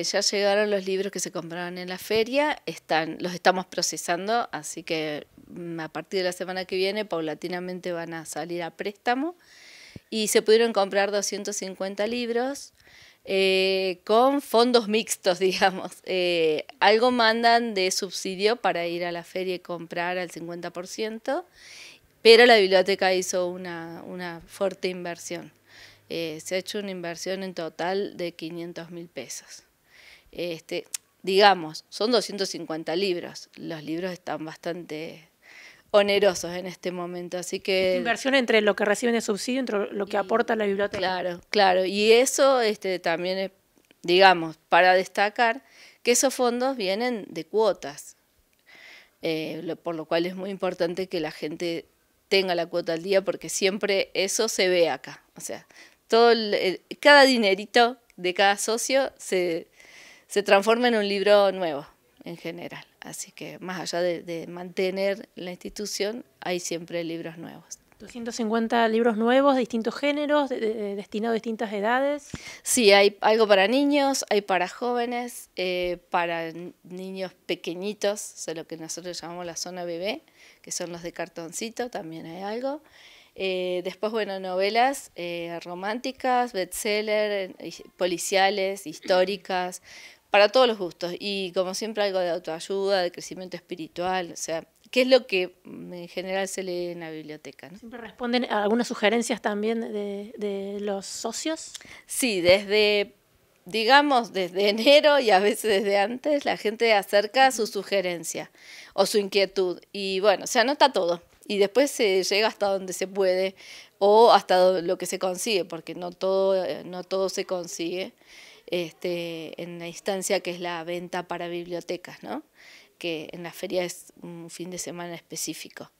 Ya llegaron los libros que se compraron en la feria, están, los estamos procesando, así que mm, a partir de la semana que viene paulatinamente van a salir a préstamo. Y se pudieron comprar 250 libros eh, con fondos mixtos, digamos. Eh, algo mandan de subsidio para ir a la feria y comprar al 50%, pero la biblioteca hizo una, fuerte inversión. Eh, se ha hecho una inversión en total de 500 mil pesos. Este, digamos, son 250 libros. Los libros están bastante onerosos en este momento, así que... Inversión entre lo que reciben de subsidio, entre lo que aporta la biblioteca. Claro, claro. Y eso este, también es, digamos, para destacar que esos fondos vienen de cuotas, eh, por lo cual es muy importante que la gente tenga la cuota al día porque siempre eso se ve acá. O sea, todo cada dinerito de cada socio se, se transforma en un libro nuevo en general. Así que más allá de, mantener la institución, hay siempre libros nuevos. 250 libros nuevos, de distintos géneros, destinados a distintas edades. Sí, hay algo para niños, hay para jóvenes, eh, para niños pequeñitos, o sea, lo que nosotros llamamos la zona bebé, que son los de cartoncito, también hay algo. Eh, después, bueno, novelas eh, románticas, bestseller, eh, policiales, históricas, para todos los gustos. Y como siempre, algo de autoayuda, de crecimiento espiritual, o sea, ¿qué es lo que en general se lee en la biblioteca? ¿Siempre responden a algunas sugerencias también de, de los socios? Sí, desde digamos, desde enero y a veces desde antes, la gente acerca su sugerencia o su inquietud. Y bueno, se anota todo. Y después se llega hasta donde se puede o hasta lo que se consigue, porque no todo, eh, no todo se consigue. Este, en la instancia que es la venta para bibliotecas, ¿no? que en la feria es un fin de semana específico.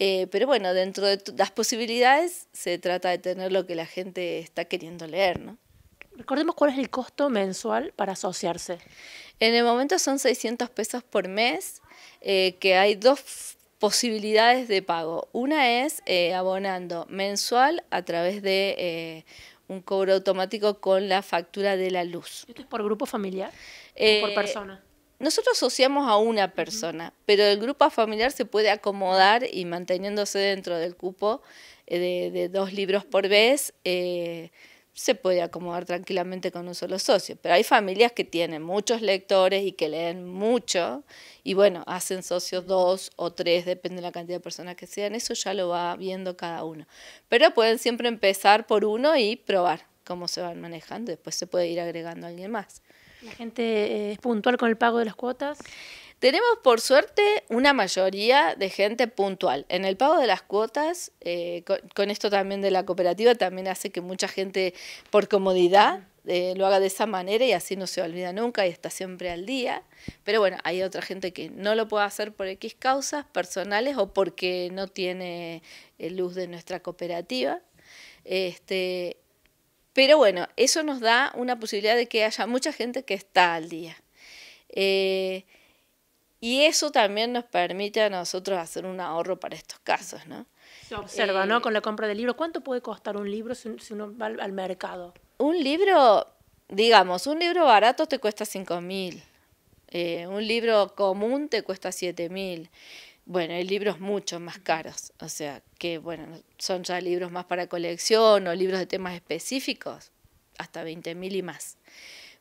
Eh, pero bueno, dentro de las posibilidades se trata de tener lo que la gente está queriendo leer. ¿no? Recordemos cuál es el costo mensual para asociarse. En el momento son 600 pesos por mes, eh, que hay dos posibilidades de pago. Una es eh, abonando mensual a través de un cobro automático con la factura de la luz. ¿Esto es por grupo familiar? o eh, por persona. Nosotros asociamos a una persona, pero el grupo familiar se puede acomodar y manteniéndose dentro del cupo eh, de, dos libros por vez, eh, se puede acomodar tranquilamente con un solo socio. Pero hay familias que tienen muchos lectores y que leen mucho y bueno, hacen socios dos o tres, depende de la cantidad de personas que sean, eso ya lo va viendo cada uno. Pero pueden siempre empezar por uno y probar cómo se van manejando, después se puede ir agregando a alguien más. ¿La gente eh, es puntual con el pago de las cuotas? Tenemos por suerte una mayoría de gente puntual. En el pago de las cuotas, eh, con, esto también de la cooperativa, también hace que mucha gente por comodidad eh, lo haga de esa manera y así no se olvida nunca y está siempre al día. Pero bueno, hay otra gente que no lo puede hacer por X causas personales o porque no tiene eh, luz de nuestra cooperativa. Este, pero bueno, eso nos da una posibilidad de que haya mucha gente que está al día. Eh, y eso también nos permite a nosotros hacer un ahorro para estos casos, ¿no? Se observa, ¿no? Eh, Con la compra del libro. ¿Cuánto puede costar un libro si, uno va al, mercado? Un libro, digamos, un libro barato te cuesta 5.000. mil. Eh, un libro común te cuesta 7.000. mil. Bueno, hay libros mucho más caros, o sea, que bueno, son ya libros más para colección o libros de temas específicos, hasta 20.000 y más.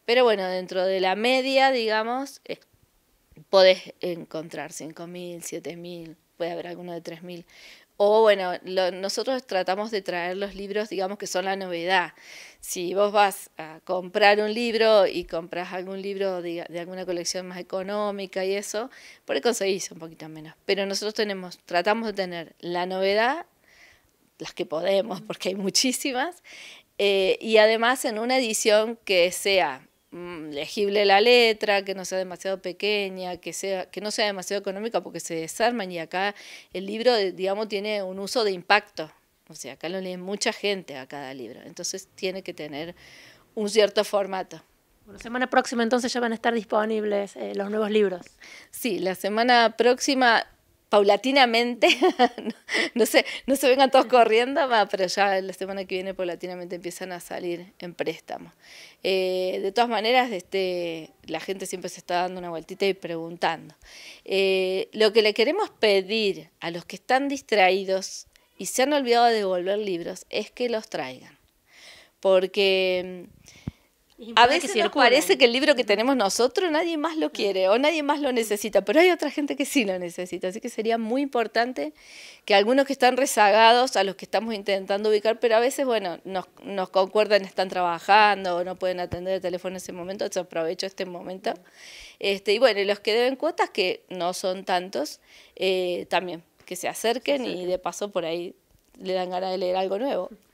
Pero bueno, dentro de la media, digamos, podés encontrar 5.000, 7.000, puede haber alguno de 3.000. O bueno, nosotros tratamos de traer los libros, digamos que son la novedad. Si vos vas a comprar un libro y compras algún libro de, alguna colección más económica y eso, por ahí conseguís un poquito menos. Pero nosotros tenemos, tratamos de tener la novedad, las que podemos, porque hay muchísimas, eh, y además en una edición que sea Mm, legible la letra, que no sea demasiado pequeña, que, sea, que no sea demasiado económica porque se desarman y acá el libro, eh, digamos, tiene un uso de impacto. O sea, acá lo lee mucha gente a cada libro, entonces tiene que tener un cierto formato. La semana próxima entonces ya van a estar disponibles eh, los nuevos libros. Sí, la semana próxima paulatinamente, no, se, no se vengan todos corriendo, pero ya la semana que viene paulatinamente empiezan a salir en préstamo. Eh, de todas maneras, este, la gente siempre se está dando una vueltita y preguntando. Eh, lo que le queremos pedir a los que están distraídos y se han olvidado de devolver libros es que los traigan. Porque a veces parece que el libro que tenemos nosotros nadie más lo quiere o nadie más lo necesita, pero hay otra gente que sí lo necesita, así que sería muy importante que algunos que están rezagados, a los que estamos intentando ubicar, pero a veces, bueno, nos, concuerdan, están trabajando o no pueden atender el teléfono en ese momento, aprovecho este momento. Este, y bueno, los que deben cuotas, que no son tantos, eh, también que se acerquen, se acerquen y de paso por ahí le dan ganas de leer algo nuevo.